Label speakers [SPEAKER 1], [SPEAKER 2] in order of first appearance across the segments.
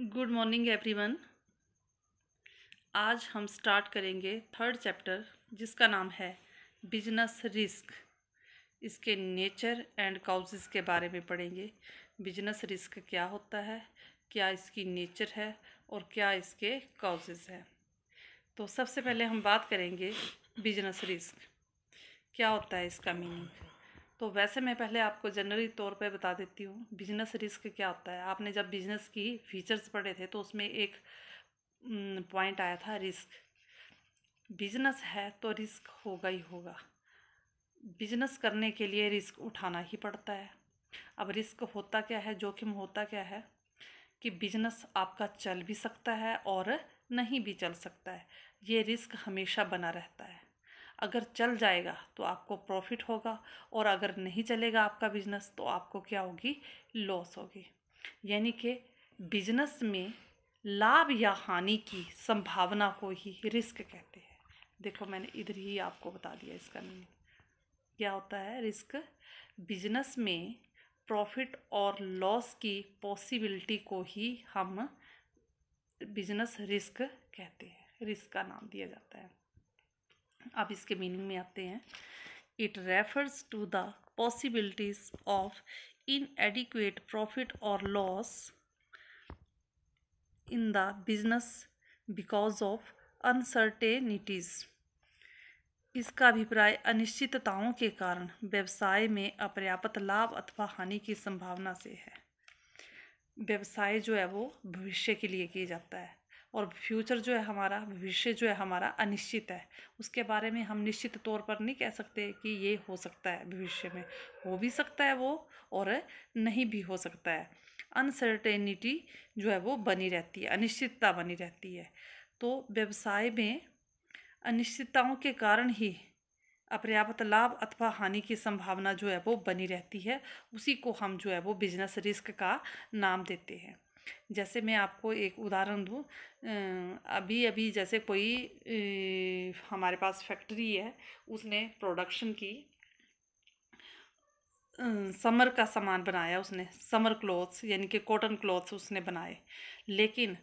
[SPEAKER 1] Good morning everyone आज हम start करेंगे थर्ड चैप्टर जिसका नाम है बिजनेस रिस्क इसके नेचर एंड काउजेस के बारे में पढ़ेंगे बिजनेस रिस्क क्या होता है क्या इसकी नेचर है और क्या इसके काउजेज हैं तो सबसे पहले हम बात करेंगे बिजनेस रिस्क क्या होता है इसका मीनिंग तो वैसे मैं पहले आपको जनरली तौर पे बता देती हूँ बिजनेस रिस्क क्या होता है आपने जब बिजनेस की फीचर्स पढ़े थे तो उसमें एक पॉइंट आया था रिस्क बिजनेस है तो रिस्क होगा ही होगा बिजनेस करने के लिए रिस्क उठाना ही पड़ता है अब रिस्क होता क्या है जोखिम होता क्या है कि बिजनेस आपका चल भी सकता है और नहीं भी चल सकता है ये रिस्क हमेशा बना रहता है अगर चल जाएगा तो आपको प्रॉफिट होगा और अगर नहीं चलेगा आपका बिजनेस तो आपको क्या होगी लॉस होगी यानी कि बिजनेस में लाभ या हानि की संभावना को ही रिस्क कहते हैं देखो मैंने इधर ही आपको बता दिया इसका मीनिंग क्या होता है रिस्क बिजनेस में प्रॉफिट और लॉस की पॉसिबिलिटी को ही हम बिजनेस रिस्क कहते हैं रिस्क का नाम दिया जाता है अब इसके मीनिंग में आते हैं it refers to the possibilities of inadequate profit और loss in the business because of uncertainties इसका अभिप्राय अनिश्चितताओं के कारण व्यवसाय में अपर्याप्त लाभ अथवा हानि की संभावना से है व्यवसाय जो है वो भविष्य के लिए किया जाता है और फ्यूचर जो है हमारा भविष्य जो है हमारा अनिश्चित है उसके बारे में हम निश्चित तौर पर नहीं कह सकते कि ये हो सकता है भविष्य में हो भी सकता है वो और नहीं भी हो सकता है अनसर्टेनिटी जो है वो बनी रहती है अनिश्चितता बनी रहती है तो व्यवसाय में अनिश्चितताओं के कारण ही अपर्याप्त लाभ अथवा हानि की संभावना जो है वो बनी रहती है उसी को हम जो है वो बिजनेस रिस्क का नाम देते हैं जैसे मैं आपको एक उदाहरण दूँ अभी अभी जैसे कोई हमारे पास फैक्ट्री है उसने प्रोडक्शन की समर का सामान बनाया उसने समर क्लॉथ्स यानी कि कॉटन क्लॉथ्स उसने बनाए लेकिन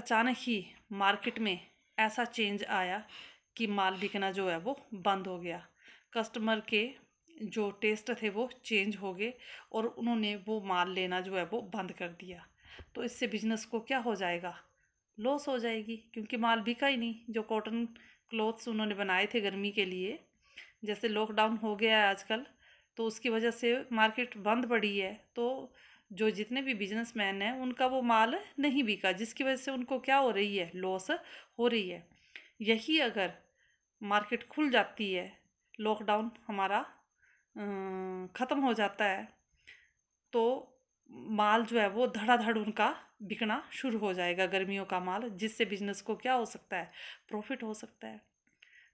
[SPEAKER 1] अचानक ही मार्केट में ऐसा चेंज आया कि माल बिकना जो है वो बंद हो गया कस्टमर के जो टेस्ट थे वो चेंज हो गए और उन्होंने वो माल लेना जो है वो बंद कर दिया तो इससे बिजनेस को क्या हो जाएगा लॉस हो जाएगी क्योंकि माल बिका ही नहीं जो कॉटन क्लॉथ्स उन्होंने बनाए थे गर्मी के लिए जैसे लॉकडाउन हो गया है आजकल तो उसकी वजह से मार्केट बंद पड़ी है तो जो जितने भी बिजनेस मैन हैं उनका वो माल नहीं बिका जिसकी वजह से उनको क्या हो रही है लॉस हो रही है यही अगर मार्केट खुल जाती है लॉकडाउन हमारा अं, ख़त्म हो जाता है तो माल जो है वो धड़ाधड़ उनका बिकना शुरू हो जाएगा गर्मियों का माल जिससे बिजनेस को क्या हो सकता है प्रॉफिट हो सकता है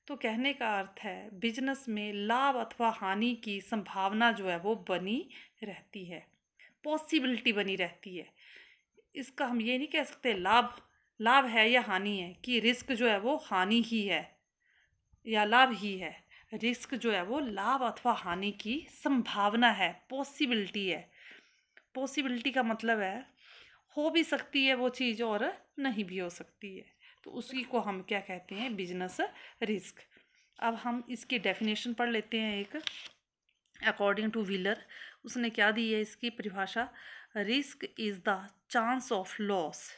[SPEAKER 1] तो कहने का अर्थ है बिजनेस में लाभ अथवा हानि की संभावना जो है वो बनी रहती है पॉसिबिलिटी बनी रहती है इसका हम ये नहीं कह सकते लाभ लाभ है या हानि है कि रिस्क जो है वो हानि ही है या लाभ ही है रिस्क जो है वो लाभ अथवा हानि की संभावना है पॉसिबिलिटी है पॉसिबिलिटी का मतलब है हो भी सकती है वो चीज़ और नहीं भी हो सकती है तो उसी को हम क्या कहते हैं बिजनेस रिस्क अब हम इसकी डेफिनेशन पढ़ लेते हैं एक अकॉर्डिंग टू व्हीलर उसने क्या दी है इसकी परिभाषा risk is the chance of loss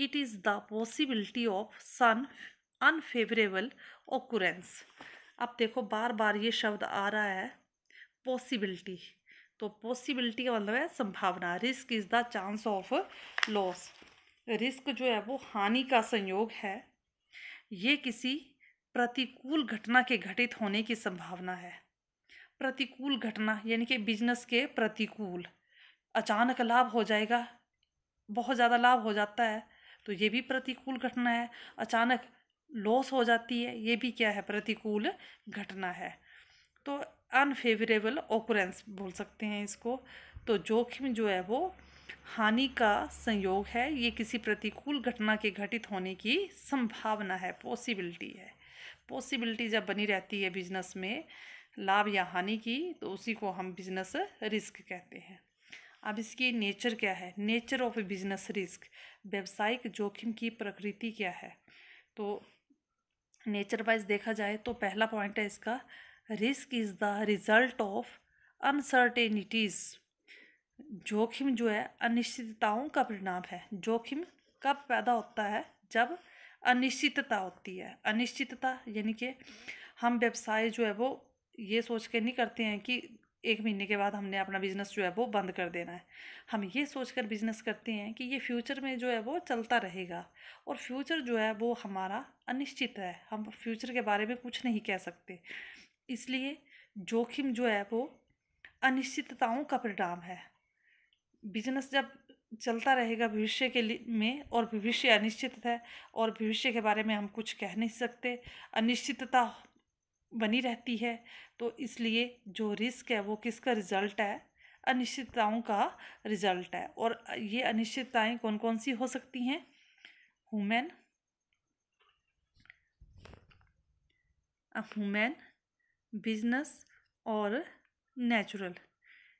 [SPEAKER 1] it is the possibility of some unfavourable occurrence अब देखो बार बार ये शब्द आ रहा है पॉसिबिलिटी तो पॉसिबिलिटी का मतलब है संभावना risk is the chance of loss risk जो है वो हानि का संयोग है ये किसी प्रतिकूल घटना के घटित होने की संभावना है प्रतिकूल घटना यानी कि बिजनेस के प्रतिकूल अचानक लाभ हो जाएगा बहुत ज़्यादा लाभ हो जाता है तो ये भी प्रतिकूल घटना है अचानक लॉस हो जाती है ये भी क्या है प्रतिकूल घटना है तो अनफेवरेबल ओकरेंस बोल सकते हैं इसको तो जोखिम जो है वो हानि का संयोग है ये किसी प्रतिकूल घटना के घटित होने की संभावना है पॉसिबिलिटी है पॉसिबिलिटी जब बनी रहती है बिजनेस में लाभ या हानि की तो उसी को हम बिजनेस रिस्क कहते हैं अब इसकी नेचर क्या है नेचर ऑफ बिजनेस रिस्क व्यावसायिक जोखिम की प्रकृति क्या है तो नेचर वाइज देखा जाए तो पहला पॉइंट है इसका risk is the result of uncertainties जोखिम जो है अनिश्चितताओं का परिणाम है जोखिम कब पैदा होता है जब अनिश्चितता होती है अनिश्चितता यानी कि हम व्यवसाय जो है वो ये सोच के नहीं करते हैं कि एक महीने के बाद हमने अपना बिज़नेस जो है वो बंद कर देना है हम ये सोच कर बिज़नेस करते हैं कि ये फ्यूचर में जो है वो चलता रहेगा और फ्यूचर जो है वो हमारा अनिश्चित है हम फ्यूचर के बारे में कुछ नहीं कह सकते इसलिए जोखिम जो है वो अनिश्चितताओं का परिणाम है बिजनेस जब चलता रहेगा भविष्य के लिए में और भविष्य अनिश्चित है और भविष्य के बारे में हम कुछ कह नहीं सकते अनिश्चितता बनी रहती है तो इसलिए जो रिस्क है वो किसका रिज़ल्ट है अनिश्चितताओं का रिज़ल्ट है और ये अनिश्चितताएं कौन कौन सी हो सकती हैं हुमेन हुमेन बिजनेस और नेचुरल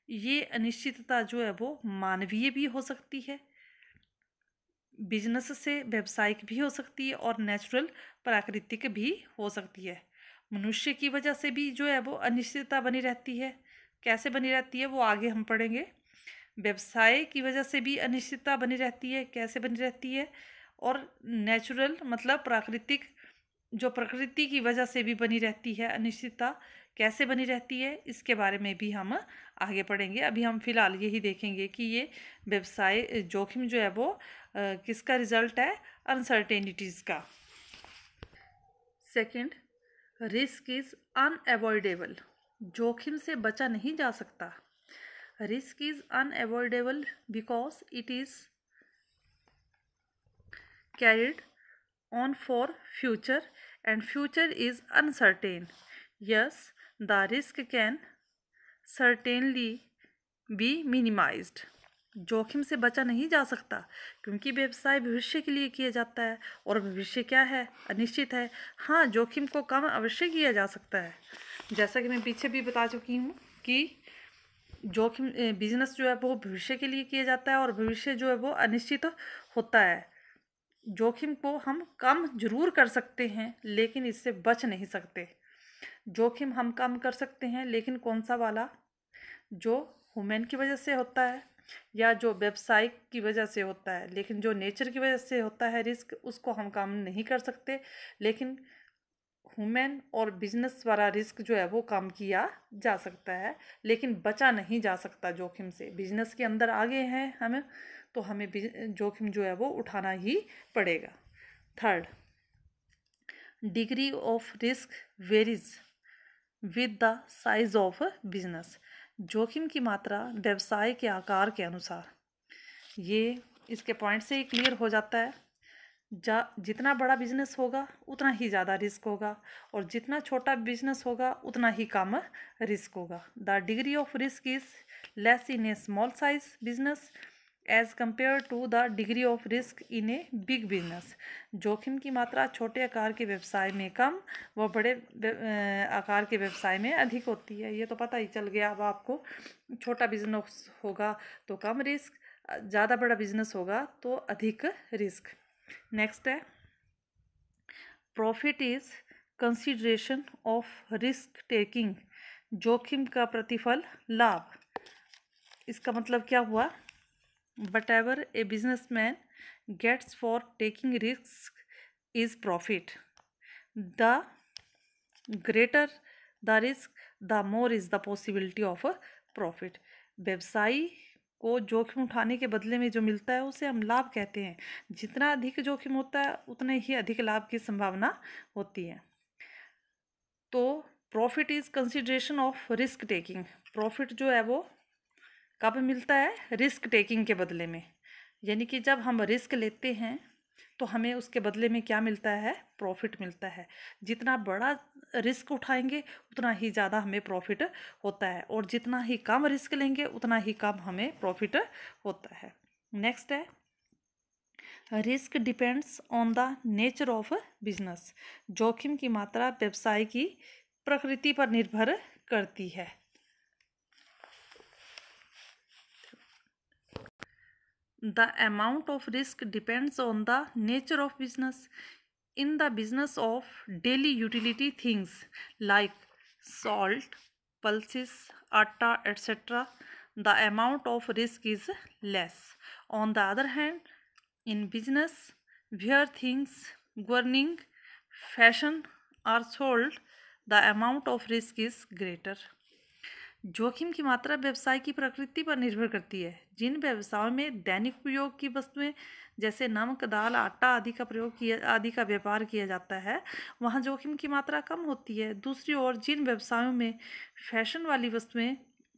[SPEAKER 1] ये अनिश्चितता जो है वो मानवीय भी हो सकती है बिजनेस से व्यावसायिक भी हो सकती है और नेचुरल प्राकृतिक भी हो सकती है मनुष्य की वजह से भी जो है वो अनिश्चितता बनी रहती है कैसे बनी रहती है वो आगे हम पढ़ेंगे व्यवसाय की वजह से भी अनिश्चितता बनी रहती है कैसे बनी रहती है और नेचुरल मतलब प्राकृतिक जो प्रकृति की वजह से भी बनी रहती है अनिश्चितता कैसे बनी रहती है इसके बारे में भी हम आगे पढ़ेंगे अभी हम फिलहाल यही देखेंगे कि ये व्यवसाय जोखिम जो है वो किसका रिजल्ट है अनसर्टेनिटीज़ का सेकंड रिस्क इज अनएवॉयडेबल जोखिम से बचा नहीं जा सकता risk is unavoidable because it is carried on for future and future is uncertain yes the risk can certainly be minimised जोखिम से बचा नहीं जा सकता क्योंकि व्यवसाय भविष्य के लिए किया जाता है और भविष्य क्या है अनिश्चित है हाँ जोखिम को कम अवश्य किया जा सकता है जैसा कि मैं पीछे भी बता चुकी हूँ कि जोखिम बिजनेस जो है वो भविष्य के लिए किया जाता है और भविष्य जो है वो अनिश्चित होता है जोखिम को हम कम जरूर कर सकते हैं लेकिन इससे बच नहीं सकते जोखिम हम कम कर सकते हैं लेकिन कौन सा वाला जो हुमेन की वजह से होता है या जो व्यवसाय की वजह से होता है लेकिन जो नेचर की वजह से होता है रिस्क उसको हम काम नहीं कर सकते लेकिन ह्यूमन और बिजनेस वाला रिस्क जो है वो काम किया जा सकता है लेकिन बचा नहीं जा सकता जोखिम से बिजनेस के अंदर आगे हैं हमें तो हमें जोखिम जो है वो उठाना ही पड़ेगा third degree of risk varies with the size of business जोखिम की मात्रा व्यवसाय के आकार के अनुसार ये इसके पॉइंट से ही क्लियर हो जाता है जा जितना बड़ा बिजनेस होगा उतना ही ज़्यादा रिस्क होगा और जितना छोटा बिजनेस होगा उतना ही कम रिस्क होगा the degree of risk is less in a small size business as compare to the degree of risk in a big business जोखिम की मात्रा छोटे आकार के व्यवसाय में कम व बड़े आकार के व्यवसाय में अधिक होती है ये तो पता ही चल गया अब आपको छोटा बिजनेस होगा तो कम रिस्क ज़्यादा बड़ा बिजनेस होगा तो अधिक रिस्क नेक्स्ट है profit is consideration of risk taking जोखिम का प्रतिफल लाभ इसका मतलब क्या हुआ but ever a businessman gets for taking risk is profit the greater the risk the more is the possibility of a profit व्यवसायी को जोखिम उठाने के बदले में जो मिलता है उसे हम लाभ कहते हैं जितना अधिक जोखिम होता है उतने ही अधिक लाभ की संभावना होती है तो profit is consideration of risk taking profit जो है वो कब मिलता है रिस्क टेकिंग के बदले में यानी कि जब हम रिस्क लेते हैं तो हमें उसके बदले में क्या मिलता है प्रॉफिट मिलता है जितना बड़ा रिस्क उठाएंगे उतना ही ज़्यादा हमें प्रॉफिट होता है और जितना ही कम रिस्क लेंगे उतना ही कम हमें प्रॉफिट होता है नेक्स्ट है risk depends on the nature of business जोखिम की मात्रा व्यवसाय की प्रकृति पर निर्भर करती है The amount of risk depends on the nature of business. In the business of daily utility things like salt, pulses, atta, etc., the amount of risk is less. On the other hand, in business where things governing fashion are sold, the amount of risk is greater. जोखिम की मात्रा व्यवसाय की प्रकृति पर निर्भर करती है जिन व्यवसायों में दैनिक उपयोग की वस्तुएं जैसे नमक दाल आटा आदि का प्रयोग किया आदि का व्यापार किया जाता है वहाँ जोखिम की मात्रा कम होती है दूसरी ओर जिन व्यवसायों में फैशन वाली वस्तुएं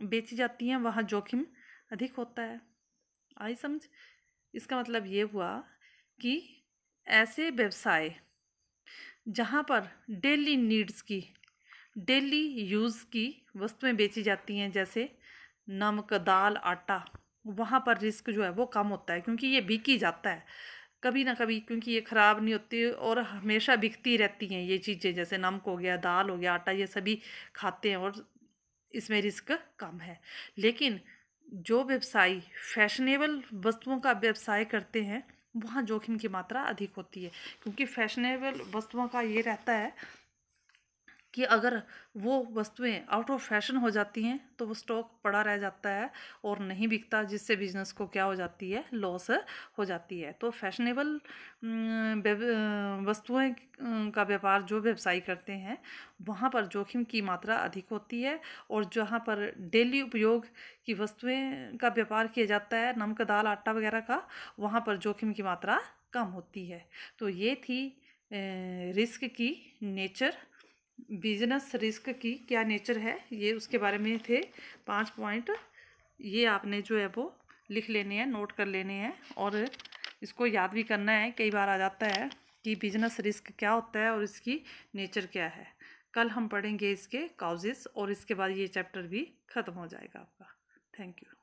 [SPEAKER 1] बेची जाती हैं वहाँ जोखिम अधिक होता है आई समझ इसका मतलब ये हुआ कि ऐसे व्यवसाय जहाँ पर डेली नीड्स की डेली यूज़ की वस्तुएं बेची जाती हैं जैसे नमक दाल आटा वहाँ पर रिस्क जो है वो कम होता है क्योंकि ये बिकी जाता है कभी ना कभी क्योंकि ये ख़राब नहीं होती और हमेशा बिकती रहती हैं ये चीज़ें जैसे नमक हो गया दाल हो गया आटा ये सभी खाते हैं और इसमें रिस्क कम है लेकिन जो व्यवसायी फैशनेबल वस्तुओं का व्यवसाय करते हैं वहाँ जोखिम की मात्रा अधिक होती है क्योंकि फैशनेबल वस्तुओं का ये रहता है कि अगर वो वस्तुएं आउट ऑफ फैशन हो जाती हैं तो वो स्टॉक पड़ा रह जाता है और नहीं बिकता जिससे बिजनेस को क्या हो जाती है लॉस हो जाती है तो फैशनेबल वस्तुएं का व्यापार जो व्यवसायी करते हैं वहाँ पर जोखिम की मात्रा अधिक होती है और जहाँ पर डेली उपयोग की वस्तुएं का व्यापार किया जाता है नमक दाल आटा वगैरह का वहाँ पर जोखिम की मात्रा कम होती है तो ये थी रिस्क की नेचर बिजनेस रिस्क की क्या नेचर है ये उसके बारे में थे पाँच पॉइंट ये आपने जो है वो लिख लेने हैं नोट कर लेने हैं और इसको याद भी करना है कई बार आ जाता है कि बिजनेस रिस्क क्या होता है और इसकी नेचर क्या है कल हम पढ़ेंगे इसके काउजेस और इसके बाद ये चैप्टर भी ख़त्म हो जाएगा आपका थैंक यू